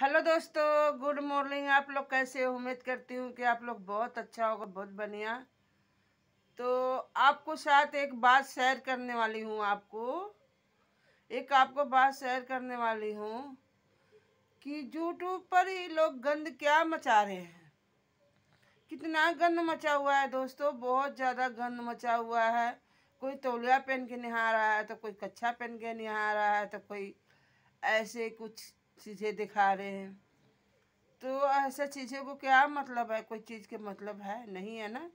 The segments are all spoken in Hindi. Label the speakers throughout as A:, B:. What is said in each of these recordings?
A: हेलो दोस्तों गुड मॉर्निंग आप लोग कैसे हो उम्मीद करती हूँ कि आप लोग बहुत अच्छा होगा बहुत बढ़िया तो आपको साथ एक बात शेयर करने वाली हूँ आपको एक आपको बात शेयर करने वाली हूँ कि यूट्यूब पर ही लोग गंद क्या मचा रहे हैं कितना गंद मचा हुआ है दोस्तों बहुत ज़्यादा गंद मचा हुआ है कोई तौलिया पहन के नहा रहा है तो कोई कच्छा पहन के नहा रहा है तो कोई ऐसे कुछ चीज़ें दिखा रहे हैं तो ऐसा चीज़ें को क्या मतलब है कोई चीज़ के मतलब है नहीं है ना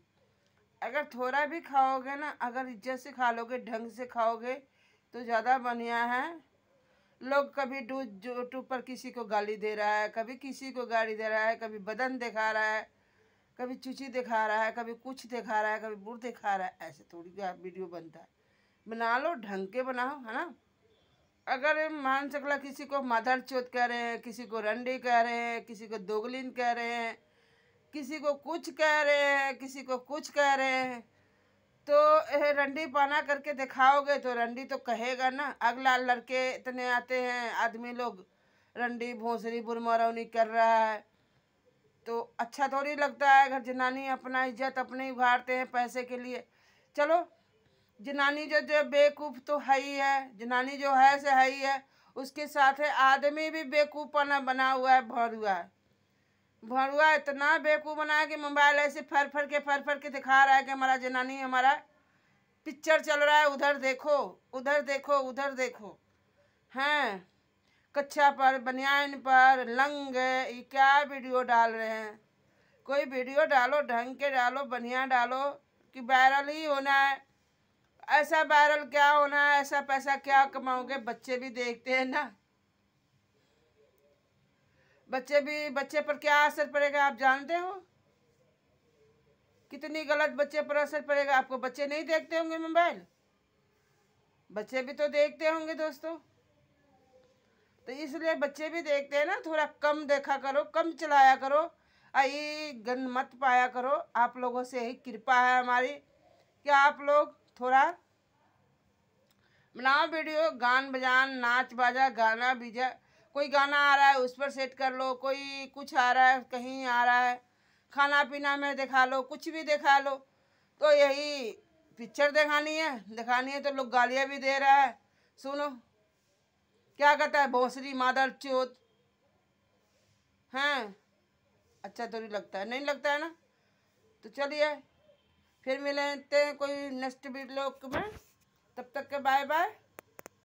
A: अगर थोड़ा भी खाओगे ना अगर इज्जत से खा लोगे ढंग से खाओगे तो ज़्यादा बढ़िया है लोग कभी यूट्यूब पर किसी को गाली दे रहा है कभी किसी को गाली दे रहा है कभी बदन दिखा रहा है कभी चूची दिखा रहा है कभी कुछ दिखा रहा है कभी बुर दिखा रहा है ऐसे थोड़ी वीडियो बनता है बना लो ढंग के बनाओ है ना अगर मान सकला किसी को माधर चोत कह रहे हैं किसी को रंडी कह रहे हैं किसी को दोगलिन कह रहे हैं किसी को कुछ कह रहे हैं किसी को कुछ कह रहे हैं तो रंडी पाना करके दिखाओगे तो रंडी तो कहेगा ना अगला लड़के इतने आते हैं आदमी लोग रंडी भोंसरी बुरमरौनी कर रहा है तो अच्छा थोड़ी लगता है अगर जनानी अपना इज्जत अपने उघाड़ते हैं पैसे के लिए चलो जनानी जो जो बेवकूफ़ तो है ही है जनानी जो है से है ही है उसके साथ है आदमी भी बेवकूफ़ना बना हुआ है भर हुआ है हुआ इतना बेवकूफ़ है कि मोबाइल ऐसे फर फर के फर फर के दिखा रहा है कि हमारा जनानी हमारा पिक्चर चल रहा है उधर देखो उधर देखो उधर देखो हैं कच्छा पर बनियान पर लंग ये क्या वीडियो डाल रहे हैं कोई वीडियो डालो ढंग के डालो बनिया डालो कि वायरल ही होना है ऐसा वायरल क्या होना है ऐसा पैसा क्या कमाओगे बच्चे भी देखते हैं ना बच्चे भी बच्चे पर क्या असर पड़ेगा आप जानते हो कितनी गलत बच्चे पर असर पड़ेगा आपको बच्चे नहीं देखते होंगे मोबाइल बच्चे भी तो देखते होंगे दोस्तों तो इसलिए बच्चे भी देखते हैं ना थोड़ा कम देखा करो कम चलाया करो आई गंद मत पाया करो आप लोगों से ही कृपा है हमारी कि आप लोग थोड़ा बनाओ वीडियो गान बजान नाच बाजा गाना बीजा कोई गाना आ रहा है उस पर सेट कर लो कोई कुछ आ रहा है कहीं आ रहा है खाना पीना में दिखा लो कुछ भी दिखा लो तो यही पिक्चर दिखानी है दिखानी है तो लोग गालियाँ भी दे रहा है सुनो क्या कहता है भोसरी मादर चोत हैं अच्छा तो नहीं लगता है नहीं लगता है ना तो चलिए फिर मिलते हैं कोई नेक्स्ट वीडियो में तब तक के बाय बाय